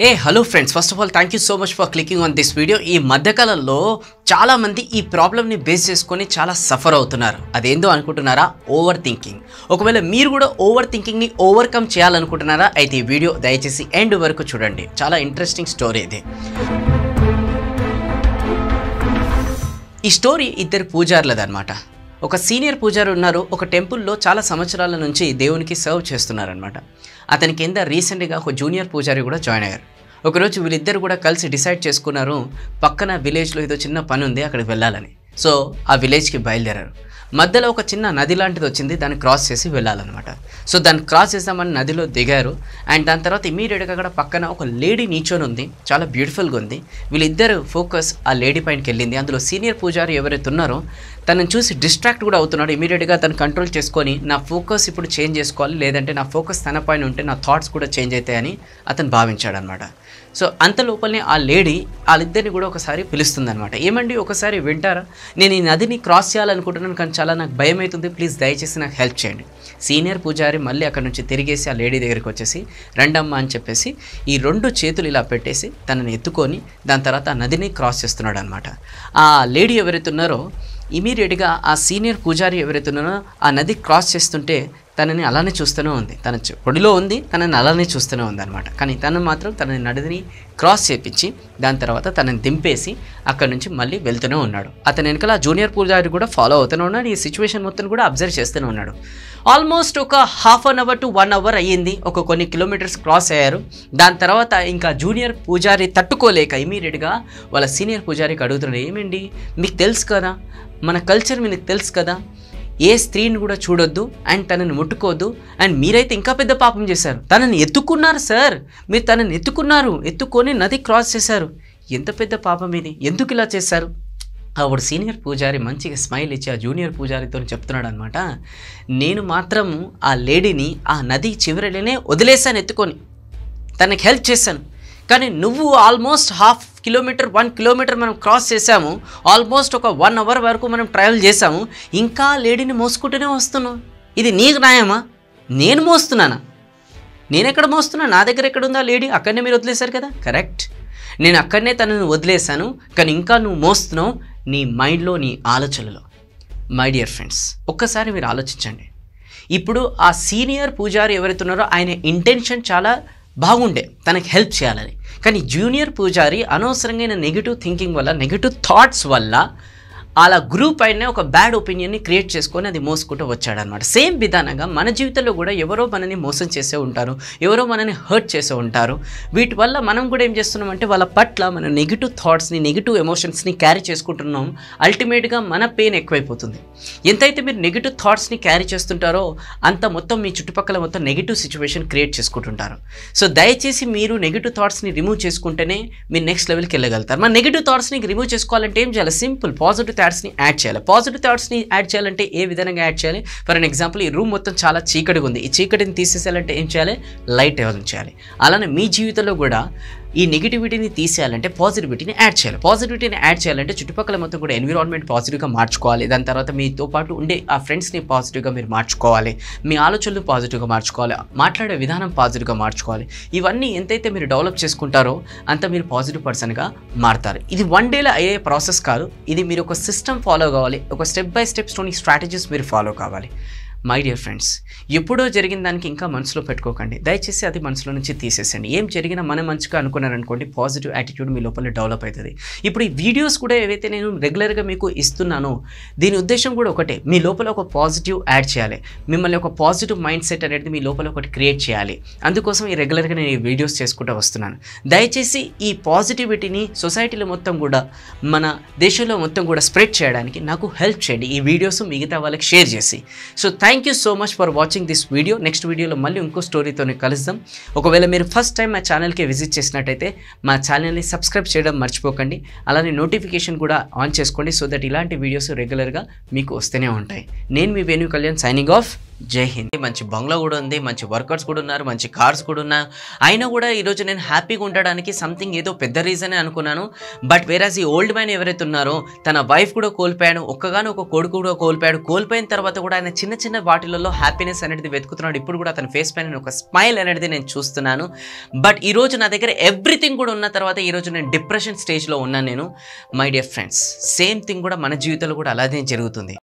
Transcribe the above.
A hello friends first of all thank you so much for clicking on this video ఈ మధ్యకాలంలో చాలామంది ఈ ప్రాబ్లమ్ని బేస్ చేసుకొని చాలా సఫర్ అవుతున్నారు అదేందో అనుకుంటున్నారా ఓవర్ థింకింగ్ ఒకవేళ మీరు కూడా ఓవర్ థింకింగ్ని ఓవర్కమ్ చేయాలనుకుంటున్నారా అయితే ఈ వీడియో దయచేసి ఎండ్ వరకు చూడండి చాలా ఇంట్రెస్టింగ్ స్టోరీ ఇది ఈ స్టోరీ ఇద్దరు పూజారులదనమాట ఒక సీనియర్ పూజారు ఉన్నారు ఒక టెంపుల్లో చాలా సంవత్సరాల నుంచి దేవునికి సర్వ్ చేస్తున్నారనమాట అతని కింద రీసెంట్గా ఒక జూనియర్ పూజారి కూడా జాయిన్ అయ్యారు ఒకరోజు వీళ్ళిద్దరు కూడా కలిసి డిసైడ్ చేసుకున్నారు పక్కన విలేజ్లో ఏదో చిన్న పని ఉంది అక్కడికి వెళ్ళాలని సో ఆ విలేజ్కి బయలుదేరారు మధ్యలో ఒక చిన్న నది లాంటిది వచ్చింది దాన్ని క్రాస్ చేసి వెళ్ళాలన్నమాట సో దాన్ని క్రాస్ చేసామని నదిలో దిగారు అండ్ దాని తర్వాత ఇమీడియట్గా అక్కడ పక్కన ఒక లేడీ నీచోని ఉంది చాలా బ్యూటిఫుల్గా ఉంది వీళ్ళిద్దరు ఫోకస్ ఆ లేడీ పైనకి వెళ్ళింది అందులో సీనియర్ పూజారి ఎవరైతే ఉన్నారో తనని చూసి డిస్ట్రాక్ట్ కూడా అవుతున్నాడు ఇమీడియట్గా తను కంట్రోల్ చేసుకొని నా ఫోకస్ ఇప్పుడు చేంజ్ చేసుకోవాలి లేదంటే నా ఫోకస్ తన పైన ఉంటే నా థాట్స్ కూడా చేంజ్ అవుతాయని అతను భావించాడనమాట సో అంత లోపలనే ఆ లేడీ వాళ్ళిద్దరిని కూడా ఒకసారి పిలుస్తుంది అనమాట ఏమండి ఒకసారి వింటారా నేను ఈ నదిని క్రాస్ చేయాలనుకుంటున్నాను కానీ చాలా నాకు భయం అవుతుంది ప్లీజ్ దయచేసి నాకు హెల్ప్ చేయండి సీనియర్ పూజారి మళ్ళీ అక్కడ నుంచి తిరిగేసి ఆ లేడీ దగ్గరికి వచ్చేసి రెండమ్మ అని చెప్పేసి ఈ రెండు చేతులు ఇలా పెట్టేసి తనని ఎత్తుకొని దాని తర్వాత ఆ నదిని క్రాస్ చేస్తున్నాడు అనమాట ఆ లేడీ ఎవరైతే ఉన్నారో ఇమీడియట్గా ఆ సీనియర్ పూజారి ఎవరైతే ఉన్నారో ఆ నది క్రాస్ చేస్తుంటే తనని అలానే చూస్తూనే ఉంది తన ఒడిలో ఉంది తనని అలానే చూస్తూనే ఉంది అనమాట కానీ తను మాత్రం తనని నడిని క్రాస్ చేపించి దాని తర్వాత తనని దింపేసి అక్కడి నుంచి మళ్ళీ వెళ్తూనే ఉన్నాడు అతని వెనకాల జూనియర్ పూజారి కూడా ఫాలో అవుతూనే ఉన్నాడు ఈ సిచ్యువేషన్ మొత్తం కూడా అబ్జర్వ్ చేస్తూనే ఉన్నాడు ఆల్మోస్ట్ ఒక half an hour to one hour అయ్యింది ఒక కొన్ని కిలోమీటర్స్ క్రాస్ అయ్యారు దాని తర్వాత ఇంకా జూనియర్ పూజారి తట్టుకోలేక ఇమీడియట్గా వాళ్ళ సీనియర్ పూజారికి అడుగుతున్నాడు ఏమండి మీకు తెలుసు కదా మన కల్చర్ మీకు తెలుసు కదా ఏ స్త్రీని కూడా చూడొద్దు అండ్ తనని ముట్టుకోవద్దు అండ్ మీరైతే ఇంకా పెద్ద పాపం చేశారు తనని ఎత్తుకున్నారు సార్ మీరు తనని ఎత్తుకున్నారు ఎత్తుకొని నది క్రాస్ చేశారు ఎంత పెద్ద పాపం ఇది ఎందుకు ఇలా చేశారు ఆవిడ సీనియర్ పూజారి మంచిగా స్మైల్ ఇచ్చి ఆ జూనియర్ పూజారితో చెప్తున్నాడు అనమాట నేను మాత్రం ఆ లేడీని ఆ నది చివరిలోనే వదిలేశాను ఎత్తుకొని తనకి హెల్ప్ చేశాను కానీ నువ్వు almost half kilometer one kilometer మనం క్రాస్ చేసాము ఆల్మోస్ట్ ఒక వన్ అవర్ వరకు మనం ట్రావెల్ చేసాము ఇంకా లేడీని మోసుకుంటూనే వస్తున్నాం ఇది నీకు నాయమా నేను మోస్తున్నానా నేను ఎక్కడ మోస్తున్నా నా దగ్గర ఎక్కడ ఉందా లేడీ అక్కడనే మీరు వదిలేశారు కదా కరెక్ట్ నేను అక్కడనే తనని వదిలేశాను కానీ ఇంకా నువ్వు మోస్తున్నావు నీ మైండ్లో నీ ఆలోచనలో మై డియర్ ఫ్రెండ్స్ ఒక్కసారి మీరు ఆలోచించండి ఇప్పుడు ఆ సీనియర్ పూజారి ఎవరైతున్నారో ఆయన ఇంటెన్షన్ చాలా బాగుండే తనకి హెల్ప్ చేయాలని కానీ జూనియర్ పూజారి అనవసరంగా నెగిటివ్ థింకింగ్ వల్ల నెగిటివ్ థాట్స్ వల్ల అలా గ్రూప్ అయిన ఒక బ్యాడ్ ఒపీనియన్ని క్రియేట్ చేసుకొని అది మోసుకుంటూ వచ్చాడనమాట సేమ్ విధానంగా మన జీవితంలో కూడా ఎవరో మనని మోసం చేసే ఉంటారు ఎవరో మనని హర్ట్ చేసే ఉంటారు వీటి వల్ల మనం కూడా ఏం చేస్తున్నామంటే వాళ్ళ పట్ల మన నెగిటివ్ థాట్స్ని నెగిటివ్ ఎమోషన్స్ని క్యారీ చేసుకుంటున్నాం అల్టిమేట్గా మన పెయిన్ ఎక్కువైపోతుంది ఎంతైతే మీరు నెగిటివ్ థాట్స్ని క్యారీ చేస్తుంటారో అంత మొత్తం మీ చుట్టుపక్కల మొత్తం నెగిటివ్ సిచ్యువేషన్ క్రియేట్ చేసుకుంటుంటారు సో దయచేసి మీరు నెగిటివ్ థాట్స్ని రిమూవ్ చేసుకుంటేనే మీరు నెక్స్ట్ లెవెల్కి వెళ్ళగలుగుతారు మన నెగిటివ్ థాట్స్ని రిమూవ్ చేసుకోవాలంటే ఏం చేయాలి సింపుల్ పాజిటివ్ థాట్స్ని యాడ్ చేయాలి పాజిటివ్ థాట్స్ని యాడ్ చేయాలంటే ఏ విధంగా యాడ్ చేయాలి ఫర్ అన్ ఎగ్జాంపుల్ ఈ రూమ్ మొత్తం చాలా చీకటిగా ఉంది ఈ చీకటిని తీసేసేయాలంటే ఏం చేయాలి లైట్ ఎవరు చేయాలి అలానే మీ జీవితంలో కూడా ఈ నెగిటివిటీని తీసేయాలంటే పాజిటివిటీని యాడ్ చేయాలి పాజిటివిటీని యాడ్ చేయాలంటే చుట్టుపక్కల మొత్తం కూడా ఎన్విరాన్మెంట్ పాజిటివ్గా మార్చుకోవాలి దాని తర్వాత మీతో పాటు ఉండే ఆ ఫ్రెండ్స్ని పాజిటివ్గా మీరు మార్చుకోవాలి మీ ఆలోచనలు పాజిటివ్గా మార్చుకోవాలి మాట్లాడే విధానం పాజిటివ్గా మార్చుకోవాలి ఇవన్నీ ఎంతైతే మీరు డెవలప్ చేసుకుంటారో అంత మీరు పాజిటివ్ పర్సన్గా మారుతారు ఇది వన్ డేలో అయ్యే ప్రాసెస్ కాదు ఇది మీరు ఒక సిస్టమ్ ఫాలో కావాలి ఒక స్టెప్ బై స్టెప్స్ స్ట్రాటజీస్ మీరు ఫాలో కావాలి మై డియర్ ఫ్రెండ్స్ ఎప్పుడో జరిగిన దానికి ఇంకా మనసులో పెట్టుకోకండి దయచేసి అది మనసులో నుంచి తీసేసండి ఏం జరిగినా మన మంచిగా అనుకున్నారనుకోండి పాజిటివ్ యాటిట్యూడ్ మీ లోపల డెవలప్ అవుతుంది ఇప్పుడు ఈ వీడియోస్ కూడా ఏవైతే నేను రెగ్యులర్గా మీకు ఇస్తున్నానో దీని ఉద్దేశం కూడా ఒకటే మీ లోపల ఒక పాజిటివ్ యాడ్ చేయాలి మిమ్మల్ని ఒక పాజిటివ్ మైండ్ సెట్ అనేది మీ లోపల ఒకటి క్రియేట్ చేయాలి అందుకోసం ఈ రెగ్యులర్గా నేను ఈ వీడియోస్ చేసుకుంటూ వస్తున్నాను దయచేసి ఈ పాజిటివిటీని సొసైటీలో మొత్తం కూడా మన దేశంలో మొత్తం కూడా స్ప్రెడ్ చేయడానికి నాకు హెల్ప్ చేయండి ఈ వీడియోస్ మిగతా వాళ్ళకి షేర్ చేసి so thank thank you so much for watching this video next వీడియోలో మళ్ళీ ఇంకో స్టోరీతోనే కలుద్దాం ఒకవేళ మీరు ఫస్ట్ టైం మా ఛానల్కి విజిట్ చేసినట్టయితే మా ఛానల్ని సబ్స్క్రైబ్ చేయడం మర్చిపోకండి అలానే నోటిఫికేషన్ కూడా ఆన్ చేసుకోండి సో దట్ ఇలాంటి వీడియోస్ రెగ్యులర్గా మీకు వస్తూనే ఉంటాయి నేను మీ వేణు కళ్యాణ్ సైనింగ్ ఆఫ్ జై హింద్ మంచి బంగ్లా కూడా ఉంది మంచి వర్కర్స్ కూడా ఉన్నారు మంచి కార్స్ కూడా ఉన్నా అయినా కూడా ఈరోజు నేను హ్యాపీగా ఉండడానికి సంథింగ్ ఏదో పెద్ద రీజన్ అనుకున్నాను బట్ వేరాజ్ ఈ ఓల్డ్ మ్యాన్ ఎవరైతే ఉన్నారో తన వైఫ్ కూడా కోల్పోయాడు ఒక్కగానో ఒక కొడుకు కూడా కోల్పోయాడు కోల్పోయిన తర్వాత కూడా ఆయన చిన్న చిన్న వాటిలలో హ్యాపీనెస్ అనేది వెతుకుతున్నాడు ఇప్పుడు కూడా అతని ఫేస్ పైన ఒక స్మైల్ అనేది నేను చూస్తున్నాను బట్ ఈరోజు నా దగ్గర ఎవ్రీథింగ్ కూడా ఉన్న తర్వాత ఈరోజు నేను డిప్రెషన్ స్టేజ్లో ఉన్నాను నేను my dear friends same thing కూడా మన జీవితంలో కూడా అలాగే జరుగుతుంది